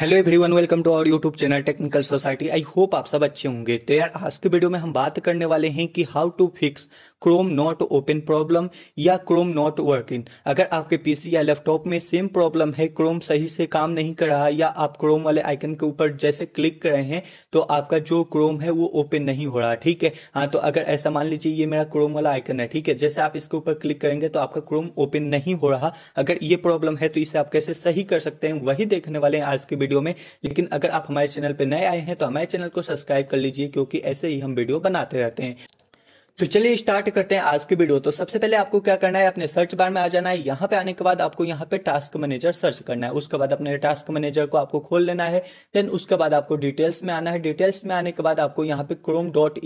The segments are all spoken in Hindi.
hello everyone welcome to our YouTube channel Technical Society I hope आप सब अच्छे होंगे तो यार आज के वीडियो में हम बात करने वाले हैं कि how to fix Chrome not open problem या क्रोम नॉट वर्किंग अगर आपके पीसी या लैपटॉप में सेम प्रॉब्लम है क्रोम सही से काम नहीं कर रहा या आप क्रोम वाले आइकन के ऊपर जैसे क्लिक कर रहे हैं तो आपका जो क्रोम है वो ओपन नहीं हो रहा ठीक है हाँ तो अगर ऐसा मान लीजिए ये मेरा क्रोम वाला आइकन है ठीक है जैसे आप इसके ऊपर क्लिक करेंगे तो आपका क्रोम ओपन नहीं हो रहा अगर ये प्रॉब्लम है तो इसे आप कैसे सही कर सकते हैं वही देखने वाले हैं आज के वीडियो में लेकिन अगर आप हमारे चैनल पर नए आए हैं तो हमारे चैनल को सब्सक्राइब कर लीजिए क्योंकि ऐसे ही हम वीडियो बनाते रहते हैं तो चलिए स्टार्ट करते हैं आज की वीडियो तो सबसे पहले आपको क्या करना है अपने सर्च बार में आ जाना है यहाँ पे आने के बाद आपको यहाँ पे टास्क मैनेजर सर्च करना है उसके बाद अपने टास्क मैनेजर को आपको खोल लेना है देन उसके बाद आपको डिटेल्स में आना है डिटेल्स में आने के बाद आपको यहाँ पे क्रोम डॉट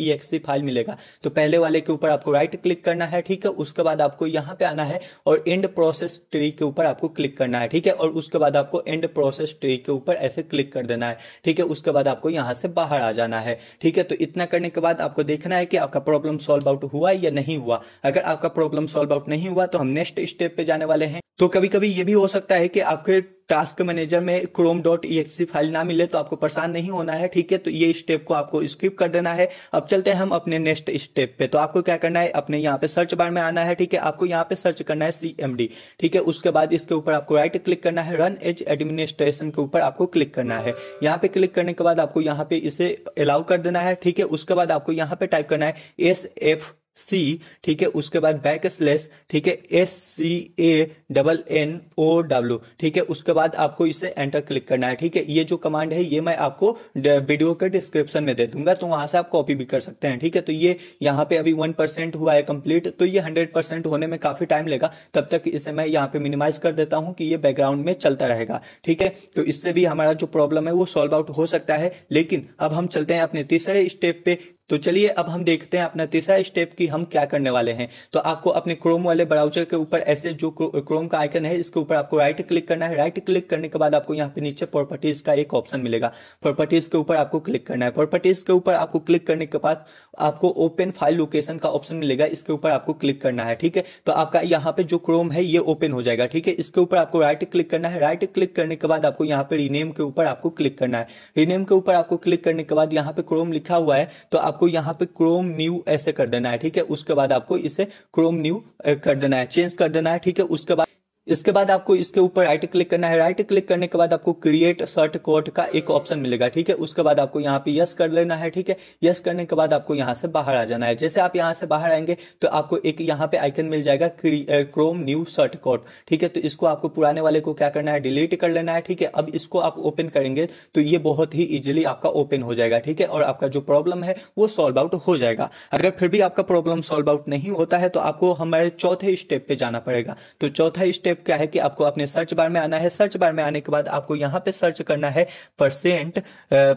फाइल मिलेगा तो पहले वाले के ऊपर आपको राइट क्लिक करना है ठीक है उसके बाद आपको यहाँ पे आना है और एंड प्रोसेस ट्री के ऊपर आपको क्लिक करना है ठीक है और उसके बाद आपको एंड प्रोसेस ट्री के ऊपर ऐसे क्लिक कर देना है ठीक है उसके बाद आपको यहाँ से बाहर आ जाना है ठीक है तो इतना करने के बाद आपको देखना है कि आपका प्रॉब्लम सॉल्व सॉल्व आउट हुआ या नहीं हुआ अगर आपका प्रॉब्लम सॉल्व आउट नहीं हुआ तो हम नेक्स्ट स्टेप पे जाने वाले हैं तो कभी कभी ये भी हो सकता है कि आपके टास्क मैनेजर में क्रोम डॉट e फाइल ना मिले तो आपको परेशान नहीं होना है ठीक है तो ये स्टेप को आपको स्किप कर देना है अब चलते हैं हम अपने नेक्स्ट स्टेप पे तो आपको क्या करना है अपने यहाँ पे सर्च बार में आना है ठीक है आपको यहाँ पे सर्च करना है सी ठीक है उसके बाद इसके ऊपर आपको राइट क्लिक करना है रन एज एडमिनिस्ट्रेशन के ऊपर आपको क्लिक करना है यहाँ पे क्लिक करने के बाद आपको यहाँ पे इसे अलाउ कर देना है ठीक है उसके बाद आपको यहाँ पे टाइप करना है एस एफ सी ठीक है उसके बाद बैक स्लेस ठीक है S C A double N O W ठीक है उसके बाद आपको इसे एंटर क्लिक करना है ठीक है ये जो कमांड है ये मैं आपको वीडियो के डिस्क्रिप्शन में दे दूंगा तो वहां से आप कॉपी भी कर सकते हैं ठीक है तो ये यहाँ पे अभी वन परसेंट हुआ है कंप्लीट तो ये हंड्रेड परसेंट होने में काफी टाइम लेगा तब तक इसे मैं यहाँ पे मिनिमाइज कर देता हूँ कि ये बैकग्राउंड में चलता रहेगा ठीक है तो इससे भी हमारा जो प्रॉब्लम है वो सॉल्व आउट हो सकता है लेकिन अब हम चलते हैं अपने तीसरे स्टेप पे तो चलिए अब हम देखते हैं अपना तीसरा स्टेप कि हम क्या करने वाले हैं तो आपको अपने क्रोम वाले ब्राउजर के ऊपर ऐसे जो क्रोम का आइकन है इसके ऊपर आपको राइट क्लिक करना है राइट क्लिक करने के बाद आपको यहाँ पे नीचे प्रॉपर्टीज का एक ऑप्शन मिलेगा प्रॉपर्टीज के ऊपर आपको क्लिक करना है प्रॉपर्टीज के ऊपर आपको क्लिक करने के बाद आपको ओपन फाइल लोकेशन का ऑप्शन मिलेगा इसके ऊपर आपको क्लिक करना है ठीक है तो आपका यहाँ पे जो क्रोम है ये ओपन हो जाएगा ठीक है इसके ऊपर आपको राइट क्लिक करना है राइट क्लिक करने के बाद आपको यहाँ पे रीनेम के ऊपर आपको क्लिक करना है रीनेम के ऊपर आपको क्लिक करने के बाद यहाँ पे क्रोम लिखा हुआ है तो आप आपको यहाँ पे क्रोम न्यू ऐसे कर देना है ठीक है उसके बाद आपको इसे क्रोम न्यू कर देना है चेंज कर देना है ठीक है उसके बाद इसके बाद आपको इसके ऊपर राइट क्लिक करना है राइट क्लिक करने के बाद आपको क्रिएट सर्ट कोड का एक ऑप्शन मिलेगा ठीक है उसके बाद आपको यहाँ पे यस कर लेना है ठीक है यस करने के बाद आपको यहाँ से बाहर आ जाना है जैसे आप यहाँ से बाहर आएंगे तो आपको एक यहाँ पे आइकन मिल जाएगा क्रोम न्यू सर्ट कोड ठीक है तो इसको आपको पुराने वाले को क्या करना है डिलीट कर लेना है ठीक है अब इसको आप ओपन करेंगे तो ये बहुत ही इजिली आपका ओपन हो जाएगा ठीक है और आपका जो प्रॉब्लम है वो सॉल्व आउट हो जाएगा अगर फिर भी आपका प्रॉब्लम सॉल्व आउट नहीं होता है तो आपको हमारे चौथे स्टेप पे जाना पड़ेगा तो चौथा स्टेप स्टेप क्या है कि आपको अपने सर्च बार में आना है सर्च बार में आने के बाद आपको यहाँ पे सर्च करना है परसेंट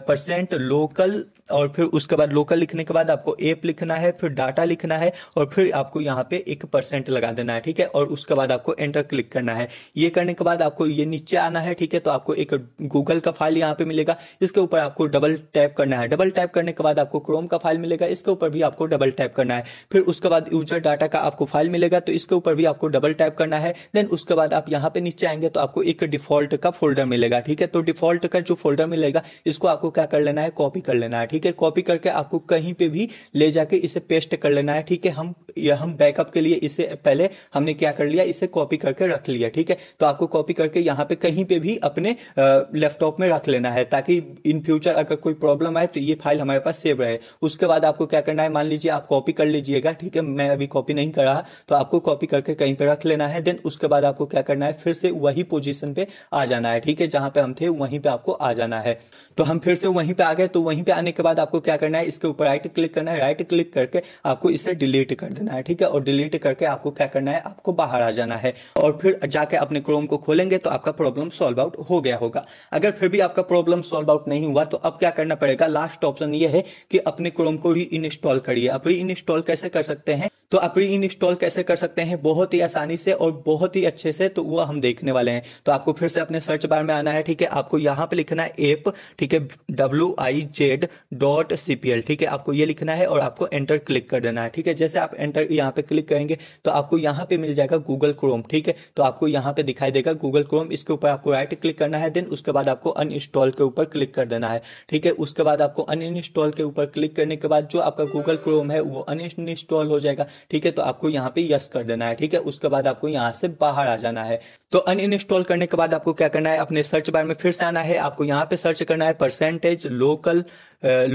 परसेंट लोकल और फिर उसके बाद लोकल लिखने के बाद आपको एप लिखना है फिर डाटा लिखना है और फिर आपको यहाँ पे एक परसेंट लगा देना है ठीक है और उसके बाद आपको एंटर क्लिक करना है ये करने के बाद आपको ये नीचे आना है ठीक है तो आपको एक गूगल का फाइल यहाँ पे मिलेगा इसके ऊपर आपको डबल टैप करना है डबल टैप करने के बाद आपको क्रोम का फाइल मिलेगा इसके ऊपर भी आपको डबल टैप करना है फिर उसके बाद यूजर डाटा का आपको फाइल मिलेगा तो इसके ऊपर भी आपको डबल टैप करना है देन उसके उसके बाद आप यहाँ पे नीचे आएंगे तो आपको एक डिफॉल्ट का फोल्डर मिलेगा ठीक है तो डिफॉल्ट का जो फोल्डर मिलेगा इसको आपको क्या कर लेना है कॉपी कर लेना है ठीक है कॉपी करके आपको कहीं पे भी ले जाके इसे पेस्ट कर लेना है ठीक है हम या हम बैकअप के लिए इसे पहले हमने क्या कर लिया इसे कॉपी करके रख लिया ठीक है तो आपको कॉपी करके यहाँ पे कहीं पे भी अपने लैपटॉप में रख लेना है ताकि इन फ्यूचर अगर कोई प्रॉब्लम आए तो ये फाइल हमारे पास सेव रहे उसके बाद आपको क्या करना है मान लीजिए आप कॉपी कर लीजिएगा ठीक है मैं अभी कॉपी नहीं कर रहा तो आपको कॉपी करके कहीं पे रख लेना है देन उसके बाद आपको आपको क्या करना है फिर से वही पोजीशन पे आ जाना है ठीक है जहां पे हम थे वहीं पे आपको आ जाना है तो हम फिर से वहीं पे आ गए तो वहीं पे आने के बाद आपको क्या करना है इसके ऊपर राइट क्लिक करना है राइट क्लिक करके आपको इसे डिलीट कर देना है ठीक है और डिलीट करके आपको क्या करना है आपको बाहर आ जाना है और फिर जाके अपने क्रोम को खोलेंगे तो आपका प्रॉब्लम सॉल्व आउट हो गया होगा अगर फिर भी आपका प्रॉब्लम सॉल्व आउट नहीं हुआ तो अब क्या करना पड़ेगा लास्ट ऑप्शन ये है कि अपने क्रोम को री इंस्टॉल करिए आप री इंस्टॉल कैसे कर सकते हैं तो आप री इंस्टॉल कैसे कर सकते हैं बहुत ही आसानी से और बहुत ही अच्छे अच्छे से तो वो हम देखने वाले हैं तो आपको फिर से अपने सर्च बार में आना है ठीक है आपको यहाँ पे लिखना है एप ठीक है W I Z dot CPL ठीक है आपको ये लिखना है और आपको एंटर क्लिक कर देना है ठीक है जैसे आप एंटर यहाँ पे क्लिक करेंगे तो आपको यहाँ पे मिल जाएगा गूगल क्रोम ठीक है तो आपको यहाँ पे दिखाई देगा गूगल क्रोम इसके ऊपर आपको राइट क्लिक करना है देन उसके बाद आपको अनइंस्टॉल के ऊपर क्लिक कर देना है ठीक है उसके बाद आपको अनइंस्टॉल के ऊपर क्लिक करने के बाद जो आपका गूगल क्रोम है वो अनइंस्टॉल हो जाएगा ठीक है तो आपको यहाँ पे यस कर देना है ठीक है उसके बाद आपको यहाँ से बाहर आ जाना है तो अन इंस्टॉल करने के बाद आपको क्या करना है अपने सर्च बार में फिर से आना है आपको यहाँ पे सर्च करना है परसेंटेज लोकल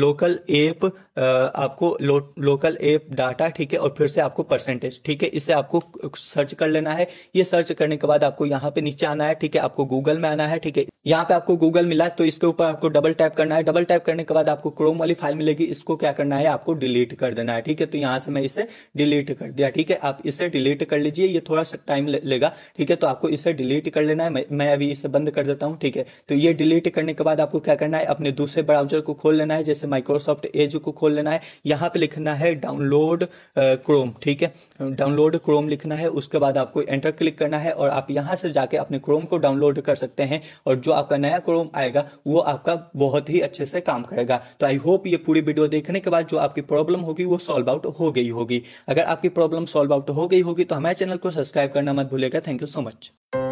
लोकल एप आपको लो, लोकल एप डाटा ठीक है और फिर से आपको परसेंटेज ठीक है इसे आपको सर्च कर लेना है ये सर्च करने के बाद आपको यहाँ पे नीचे आना है ठीक है आपको गूगल में आना है ठीक है यहाँ पे आपको गूगल मिला तो इसके ऊपर आपको डबल टैप करना है डबल टैप करने के बाद आपको क्रोम वाली फाइल मिलेगी इसको क्या करना है आपको डिलीट कर देना है ठीक है तो यहाँ से मैं इसे डिलीट कर दिया ठीक है आप इसे डिलीट कर लीजिए ये थोड़ा सा टाइम लेगा ठीक है तो आपको इसे डिलीट कर लेना है मैं, मैं अभी इसे बंद कर देता हूँ ठीक है तो ये डिलीट करने के बाद आपको क्या करना है अपने दूसरे ब्राउजर को खोल लेना है जैसे माइक्रोसॉफ्ट एज को खोल लेना है यहाँ पे लिखना है डाउनलोड क्रोम ठीक है डाउनलोड क्रोम लिखना है उसके बाद आपको एंटर क्लिक करना है और आप यहाँ से जाके अपने क्रोम को डाउनलोड कर सकते हैं और जो आपका नया क्रोम आएगा वो आपका बहुत ही अच्छे से काम करेगा तो आई होप ये पूरी वीडियो देखने के बाद जो आपकी प्रॉब्लम होगी वो सॉल्व आउट हो गई होगी अगर आपकी प्रॉब्लम सॉल्व आउट हो गई होगी तो हमारे चैनल को सब्सक्राइब करना मत भूलेगा थैंक यू सो मच